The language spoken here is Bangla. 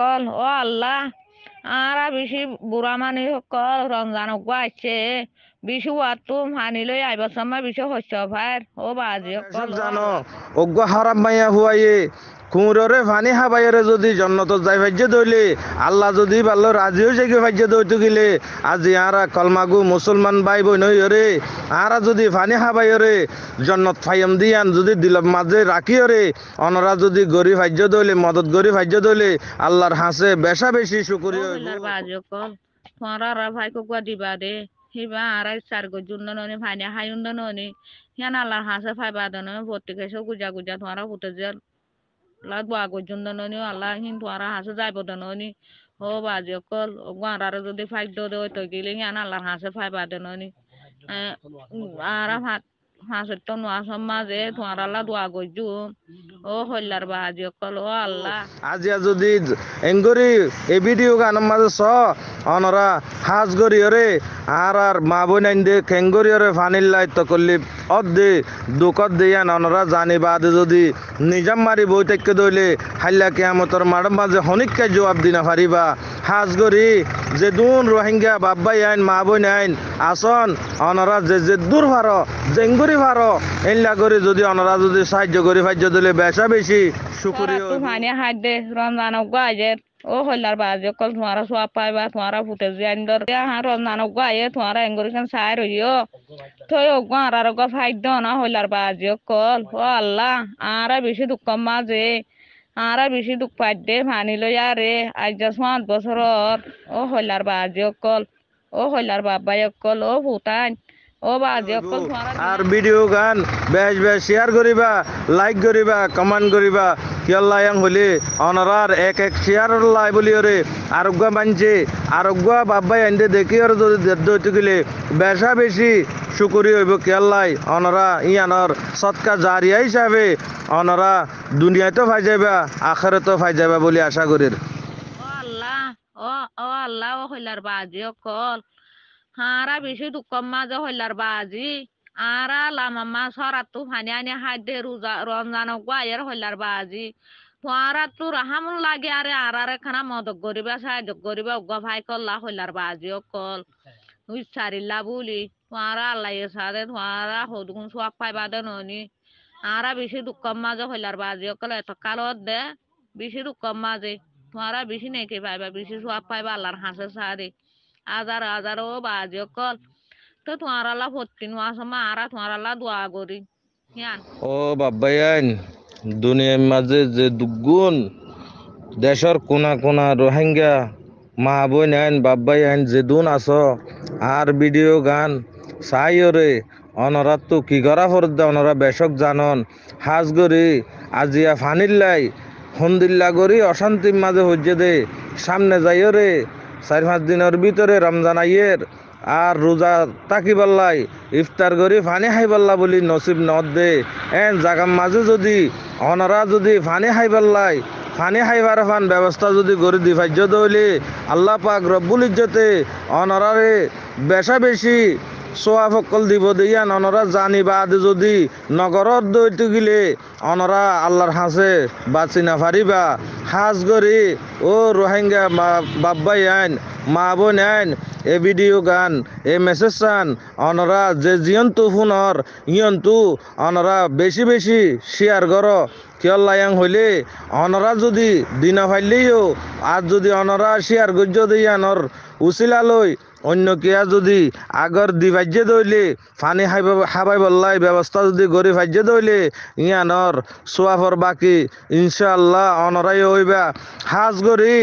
সকল ও আল্লাহ আরা বিশি বুড়া মানুষ সকল রমজান আছে বিশু আতু হানি লৈ আহিব চামা বিশু শস্য ভাৰ অ' বাজি সকল জানো অগ্য হারাম মাইয়া হোৱায়ে কুমড়োরে ভানি হাবাইরে যদি জন্নত যাই ভাজ্য দইলে আল্লাহ যদি পারল রাজিও জেগে ভাজ্য ধরতে গেলে আজি আরা কলমাগু মুসলমান ভাই বই নইরে আরা যদি ভানি হাবাইরে জন্নত ফাইম দিয়ান যদি দিল মাঝে রাখিওরে অনরা যদি গরিব ভাজ্য দইলে মদত গরিব ভাজ্য দইলে আল্লাহর হাসে বেশা বেশি শুকরিয় ভাই দিবা দে হিবা আরাই চার গজুন ননি ভাইনে হাইউন ননি হিয়ান আল্লাহ হাসে ফাইবা দন ভর্তি খেয়েছে গুজা গুজা তোমারা উঠে লাগবো আগর জন্য আল্লাহ কিন্তু আর হাসে যাইব ননি ও বাজে কল গাঁড়ারে যদি ফাইট দে তো গেলে হ্যাঁ আল্লাহর হাসে ফাইবা দে আর হাত হাঁসের তো নোয়া সব মাঝে তোমার আল্লাহ দোয়া করছু ও হল্লার বা আজি ও আল্লাহ আজিয়া যদি এঙ্গরি এ ভিডিও গান মাঝে স অনরা হাঁস আর আর মা বোন দে লাইত করলি অদ্দে দুকত জানি বাদে যদি নিজাম মারি বৈঠককে দইলে হাল্লা কেয়ামতর মাড় মাঝে হনিককে জবাব দিনা ফারিবা হাজগরি যে দুন রোহিঙ্গা বাব্বাই আইন মা বোন আইন আসন অনরা যে যে দূর ভারো জেঙ্গুরি ভারো এনলা করে যদি অনরা যদি সাহায্য করি ফাহ্য দিলে বেসা বেশি শুকুরিও রমজান গাজের ও হল্লার বাজে কল তোমারা সোয়াব পাইবা তোমারা ফুটে জানিদর হ্যাঁ রমজান গায়ে তোমারা এঙ্গুরি খান সাই রইও থই ও গাঁর আর গা ফাইদ না হল্লার বাজে কল ও আল্লাহ আর বেশি দুঃখ মাঝে আর বেশি দুঃখ পাইতে ভানি লই আরে আজ পাঁচ বছর ও হইলার বা অকল ও হইলার বাবাই অকল ও ভূতান আর ভিডিও গান বেশ বেশ শেয়ার করিবা লাইক করিবা কমেন্ট করিবা কিয়ল্লায়াং হলি অনরার এক এক শেয়ার লাই বলি ওরে আরোগ্য মানছে আরোগ্য বাব্বাই আনতে দেখি ওর যদি দৈত্য গেলে বেশা বেশি সুকুরি হইব কেল্লাই অনরা ইয়ানর সৎকা জারিয়া হিসাবে অনরা তো ফাই যাইবা তো ফাই যাইবা বলে আশা করির আল্লাহ ও আল্লাহ হইলার বাজে কল সারা বেশি দুঃখম মাঝে হইলার বাজি আর লামা মা লামাম্মা সরাতু ফানি আনি হাইদে রোজা রমজান গোয়াইয়ের হইলার বাজি তোরা তু রাহাম লাগে আরে আর খানা মদক গরিবা সাহায্য গরিবা অগ্য ভাই কল্লা হইলার বাজি অকল উচ্চারিল্লা বলি তোরা আল্লাহ সাদে তোরা হদুকুন সোয়াক পাইবা দে ননি আর বেশি দুঃখম মাঝে হইলার বাজি অকল এত কালত দে বেশি দুঃখম মাঝে তোরা বেশি নেকি পাইবা বেশি সব পাইবা আল্লাহর হাসে সাদে আজার আজার ও বাজকল তো তোমার আল্লাহ ভর্তি নোয়া সময় আর তোমার আল্লাহ দোয়া করি ও বাবাইন দুনিয়ার মাঝে যে দুগুণ দেশের কোনা কোনা রোহিঙ্গা মা বোন আইন বাবাই আইন যে দুন আস আর ভিডিও গান চাইও রে অনরা তো কি করা ফরদা অনরা বেশক জানন হাজ গরি আজিয়া ফানিল্লাই হন্দিল্লা গরি অশান্তির মাঝে হজ্জে দে সামনে যাই রে চার পাঁচ দিনের ভিতরে রমজান আইয়ের আর রোজা তাকি বললাই ইফতার করি ফানি হাই পাল্লা বলি নসিব নদ দে এন জাগার মাঝে যদি অনারা যদি ফানি খাই পাল্লাই ফানি খাইবার ফান ব্যবস্থা যদি করে দিফাহ্য দলি আল্লাহ পাক রব্বুল ইজ্জতে অনারারে বেশা বেশি চোয়া ফকল দিব দিয়া অনরা জানি বাদ যদি নগরত দৈত গিলে অনরা আল্লাহর হাসে বাঁচি না ফারিবা হাস গরি ও রোহিঙ্গা বাব্বাই আইন মা বোন আইন এ ভিডিও গান এ মেসেজ চান অনরা যে জিয়ন্তু ফোনর ইয়ন্তু অনরা বেশি বেশি শেয়ার কর কিয়ল হইলে অনরা যদি দিনা ফাইলেও আর যদি অনরা শেয়ার গজ্য দিয়ানর উচিলা লৈ অন্য কিয়া যদি আগর দিবাজ্যে দইলে পানি হাবাই বল্লাই ব্যবস্থা যদি গড়ি ভাজ্যে দইলে ইয়ানর সোয়াফর বাকি ইনশাল্লাহ অনরাই হইবা হাজ গড়ি